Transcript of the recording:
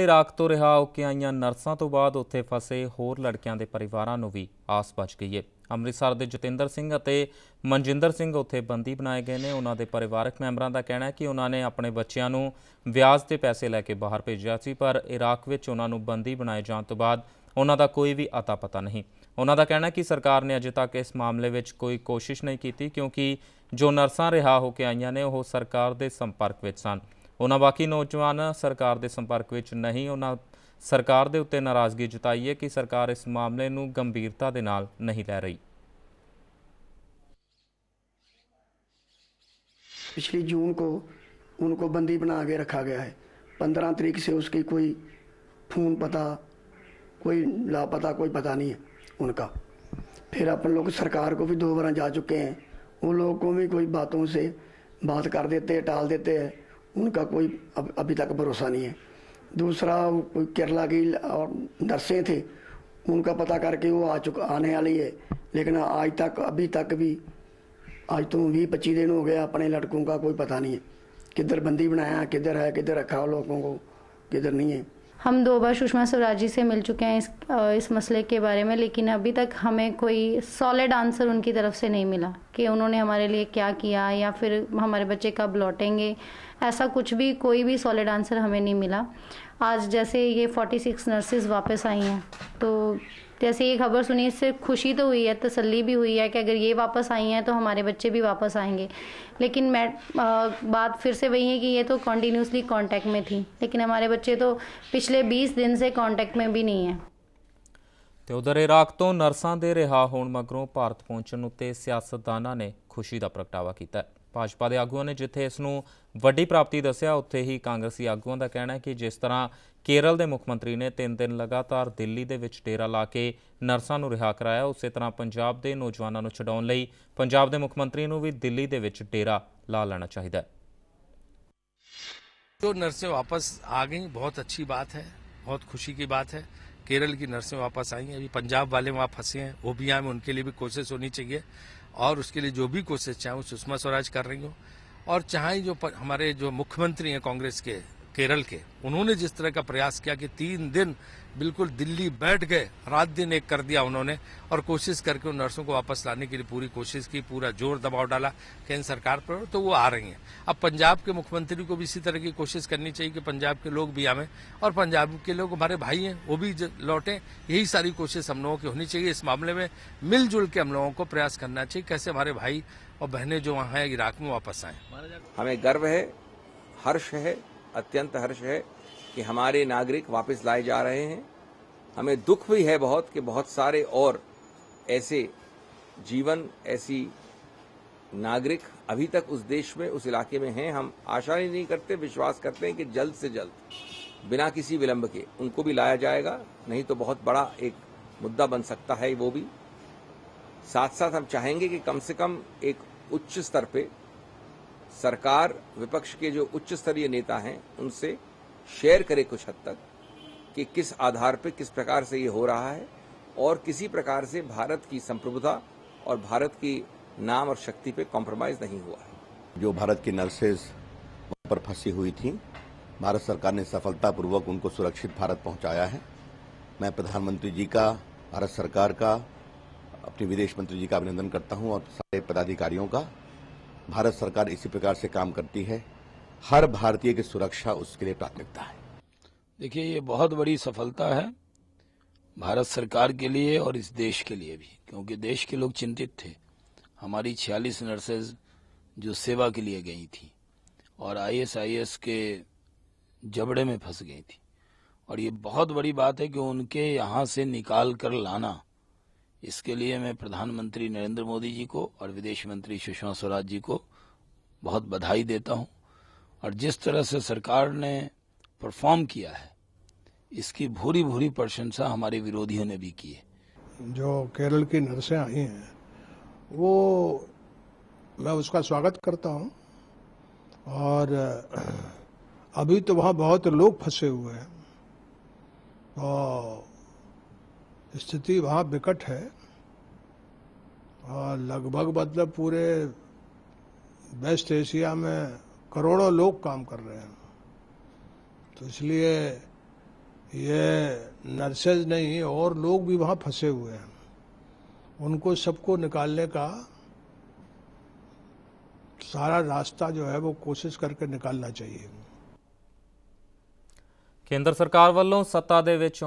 Iraq ਤੋਂ ਰਿਹਾ ਹੋ ਕੇ ਆਈਆਂ ਨਰਸਾਂ ਤੋਂ ਬਾਅਦ ਉੱਥੇ ਫਸੇ ਹੋਰ ਲੜਕਿਆਂ ਦੇ ਪਰਿਵਾਰਾਂ ਨੂੰ ਵੀ ਆਸ ਬਚ ਗਈ ਹੈ ਅੰਮ੍ਰਿਤਸਰ ਦੇ ਜਤਿੰਦਰ ਸਿੰਘ ਅਤੇ ਮਨਜਿੰਦਰ ਸਿੰਘ ਉੱਥੇ ਬੰਦੀ ਬਣਾਏ ਗਏ ਨੇ ਉਹਨਾਂ ਦੇ ਪਰਿਵਾਰਕ ਮੈਂਬਰਾਂ ਦਾ ਕਹਿਣਾ ਹੈ ਕਿ ਉਹਨਾਂ ਨੇ ਆਪਣੇ ਬੱਚਿਆਂ ਨੂੰ ਵਿਆਜ ਤੇ ਪੈਸੇ ਲੈ ਕੇ ਬਾਹਰ ਭੇਜਿਆ ਸੀ ਪਰ ਇਰਾਕ ਵਿੱਚ ਉਹਨਾਂ ਨੂੰ ਬੰਦੀ ਬਣਾਏ ਜਾਣ ਤੋਂ ਬਾਅਦ ਉਹਨਾਂ ਦਾ ਕੋਈ ਵੀ ਅਤਾ ਪਤਾ ਨਹੀਂ ਉਹਨਾਂ ਦਾ ਕਹਿਣਾ ਹੈ ਕਿ ਸਰਕਾਰ ਨੇ ਅਜੇ ਤੱਕ ਇਸ ਮਾਮਲੇ ਵਿੱਚ ਕੋਈ ਕੋਸ਼ਿਸ਼ ਨਹੀਂ ਕੀਤੀ ਕਿਉਂਕਿ ਜੋ ਨਰਸਾਂ ਰਿਹਾ ਹੋ ਕੇ ਆਈਆਂ ਨੇ ਉਹ ਸਰਕਾਰ ਦੇ ਸੰਪਰਕ ਵਿੱਚ ਸਨ ਉਹਨਾਂ ਬਾਕੀ ਨੌਜਵਾਨ ਸਰਕਾਰ ਦੇ ਸੰਪਰਕ ਵਿੱਚ ਨਹੀਂ ਉਹਨਾਂ ਸਰਕਾਰ ਦੇ ਉੱਤੇ ਨਾਰਾਜ਼ਗੀ ਜਤਾਈ ਹੈ ਕਿ ਸਰਕਾਰ ਇਸ ਮਾਮਲੇ ਨੂੰ ਗੰਭੀਰਤਾ ਦੇ ਨਾਲ ਨਹੀਂ ਲੈ ਰਹੀ ਪਿਛਲੀ ਜੂਨ ਕੋ ਉਨਕੋ ਬੰਦੀ ਬਣਾ ਕੇ ਰੱਖਿਆ ਗਿਆ ਹੈ 15 ਤਰੀਕ ਸੇ ਉਸਕੀ ਕੋਈ ਫੋਨ ਪਤਾ ਕੋਈ ਲਾਪਤਾ ਕੋਈ ਪਤਾ ਨਹੀਂ ਹੈ ਉਨਕਾ ਫਿਰ ਆਪਨ ਲੋਕ ਸਰਕਾਰ ਕੋ ਵੀ ਦੋ ਵਾਰਾਂ ਜਾ ਚੁੱਕੇ ਹੈ ਉਹ ਲੋਕ ਕੋ ਵੀ ਕੋਈ ਬਾਤੋਂ ਸੇ ਬਾਤ ਕਰ ਦਿੱਤੇ ਟਾਲ ਦਿੱਤੇ ਹੈ उनका कोई अब अभी तक भरोसा नहीं है दूसरा कोई केरला की और नर्सें थे उनका पता करके वो आ चुका आने वाली है लेकिन आज तक अभी तक भी आज तो भी पच्चीस दिन हो गया अपने लड़कों का कोई पता नहीं है किधर बंदी बनाया किधर है किधर रखा लोगों को किधर नहीं है हम दो बार सुषमा स्वराज जी से मिल चुके हैं इस इस मसले के बारे में लेकिन अभी तक हमें कोई सॉलिड आंसर उनकी तरफ से नहीं मिला कि उन्होंने हमारे लिए क्या किया या फिर हमारे बच्चे कब लौटेंगे ऐसा कुछ भी कोई भी सॉलिड आंसर हमें नहीं मिला आज जैसे ये 46 नर्सेज वापस आई हैं तो जैसे ये खबर सुनी इससे खुशी तो हुई है तसल्ली भी हुई है कि अगर ये वापस आई हैं तो हमारे बच्चे भी वापस आएंगे लेकिन मैं आ, बात फिर से वही है कि ये तो कॉन्टीन्यूसली कांटेक्ट में थी लेकिन हमारे बच्चे तो पिछले 20 ਦਿਨ ਸੇ ਕੰਟੈਕਟ ਮੇਂ ਵੀ ਨਹੀਂ ਹੈ ਤੇ ਉਧਰ ਇਰਾਕ ਤੋਂ ਨਰਸਾਂ ਦੇ ਰਿਹਾ ਹੋਣ ਮਗਰੋਂ ਭਾਰਤ ਪਹੁੰਚਣ ਉੱਤੇ ਸਿਆਸਤਦਾਨਾਂ ਨੇ ਖੁਸ਼ੀ ਦਾ ਪ੍ਰਗਟਾਵਾ ਕੀਤਾ ਭਾਜਪਾ ਦੇ ਆਗੂਆਂ ਨੇ ਜਿੱਥੇ ਇਸ ਵੱਡੀ ਪ੍ਰਾਪਤੀ ਦੱਸਿਆ ਉੱਥੇ ਹੀ ਕਾਂਗਰਸੀ ਆਗੂਆਂ ਦਾ ਕਹਿਣਾ ਹੈ ਕਿ ਜਿਸ ਤਰ੍ਹਾਂ ਕੇਰਲ ਦੇ ਮੁੱਖ ਮੰਤਰੀ ਨੇ ਤਿੰਨ ਦਿਨ ਲਗਾਤਾਰ ਦਿੱਲੀ ਦੇ ਵਿੱਚ ਡੇਰਾ ਲਾ ਕੇ ਨਰਸਾਂ ਨੂੰ ਰਿਹਾ ਕਰਾਇਆ ਉਸੇ ਤਰ੍ਹਾਂ ਪੰਜਾਬ ਦੇ ਨੌਜਵਾਨਾਂ ਨੂੰ ਛਡਾਉਣ ਲਈ ਪੰਜਾਬ ਦੇ ਮੁੱਖ ਮੰਤਰੀ ਨੂੰ ਵੀ ਦਿੱਲੀ ਦੇ ਵਿੱਚ ਡੇਰਾ ਲਾ ਲੈਣਾ ਚਾਹੀਦਾ ਹੈ तो नर्सें वापस आ गई बहुत अच्छी बात है बहुत खुशी की बात है केरल की नर्सें वापस आई हैं अभी पंजाब वाले वहाँ फंसे हैं वो भी आए उनके लिए भी कोशिश होनी चाहिए और उसके लिए जो भी कोशिश चाहें वो सुषमा स्वराज कर रही हूँ और चाहे जो हमारे जो मुख्यमंत्री हैं कांग्रेस के केरल के उन्होंने जिस तरह का प्रयास किया कि तीन दिन बिल्कुल दिल्ली बैठ गए रात दिन एक कर दिया उन्होंने और कोशिश करके उन नर्सों को वापस लाने के लिए पूरी कोशिश की पूरा जोर दबाव डाला केंद्र सरकार पर तो वो आ रही हैं अब पंजाब के मुख्यमंत्री को भी इसी तरह की कोशिश करनी चाहिए कि पंजाब के लोग भी आवे और पंजाब के लोग हमारे भाई हैं वो भी लौटे यही सारी कोशिश हम लोगों की होनी चाहिए इस मामले में मिलजुल के हम लोगों को प्रयास करना चाहिए कैसे हमारे भाई और बहने जो वहां हैं इराक में वापस आए हमें गर्व है हर्ष है अत्यंत हर्ष है कि हमारे नागरिक वापस लाए जा रहे हैं हमें दुख भी है बहुत कि बहुत सारे और ऐसे जीवन ऐसी नागरिक अभी तक उस देश में उस इलाके में हैं हम आशा ही नहीं करते विश्वास करते हैं कि जल्द से जल्द बिना किसी विलंब के उनको भी लाया जाएगा नहीं तो बहुत बड़ा एक मुद्दा बन सकता है वो भी साथ साथ हम चाहेंगे कि कम से कम एक उच्च स्तर पे सरकार विपक्ष के जो उच्च स्तरीय नेता हैं उनसे शेयर करे कुछ हद तक कि किस आधार पर किस प्रकार से ये हो रहा है और किसी प्रकार से भारत की संप्रभुता और भारत की नाम और शक्ति पे कॉम्प्रोमाइज नहीं हुआ है जो भारत की नर्सेज वहां पर फंसी हुई थी भारत सरकार ने सफलतापूर्वक उनको सुरक्षित भारत पहुंचाया है मैं प्रधानमंत्री जी का भारत सरकार का अपने विदेश मंत्री जी का अभिनंदन करता हूं और सारे पदाधिकारियों का भारत सरकार इसी प्रकार से काम करती है हर भारतीय की सुरक्षा उसके लिए प्राथमिकता है देखिए ये बहुत बड़ी सफलता है भारत सरकार के लिए और इस देश के लिए भी क्योंकि देश के लोग चिंतित थे हमारी छियालीस नर्सेज जो सेवा के लिए गई थी और आईएसआईएस के जबड़े में फंस गई थी और ये बहुत बड़ी बात है कि उनके यहाँ से निकाल कर लाना इसके लिए मैं प्रधानमंत्री नरेंद्र मोदी जी को और विदेश मंत्री सुषमा स्वराज जी को बहुत बधाई देता हूं और जिस तरह से सरकार ने परफॉर्म किया है इसकी भूरी भूरी प्रशंसा हमारे विरोधियों ने भी की है जो केरल की नर्सें आई हैं वो मैं उसका स्वागत करता हूं और अभी तो वहाँ बहुत लोग फंसे हुए हैं और स्थिति वहाँ विकट है और लगभग मतलब पूरे वेस्ट एशिया में करोड़ों लोग काम कर रहे हैं तो इसलिए ये नर्सेज नहीं और लोग भी वहाँ फंसे हुए हैं उनको सबको निकालने का सारा रास्ता जो है वो कोशिश करके निकालना चाहिए केंद्र सरकार वालों सत्ता दे वेचों।